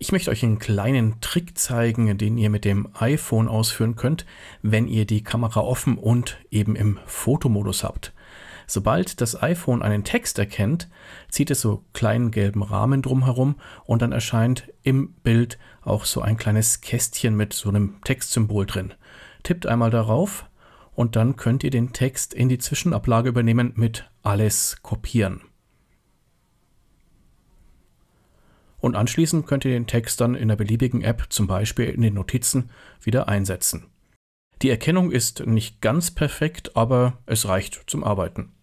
Ich möchte euch einen kleinen Trick zeigen, den ihr mit dem iPhone ausführen könnt, wenn ihr die Kamera offen und eben im Fotomodus habt. Sobald das iPhone einen Text erkennt, zieht es so kleinen gelben Rahmen drumherum und dann erscheint im Bild auch so ein kleines Kästchen mit so einem Textsymbol drin. Tippt einmal darauf und dann könnt ihr den Text in die Zwischenablage übernehmen mit alles kopieren. und anschließend könnt ihr den Text dann in der beliebigen App, zum Beispiel in den Notizen, wieder einsetzen. Die Erkennung ist nicht ganz perfekt, aber es reicht zum Arbeiten.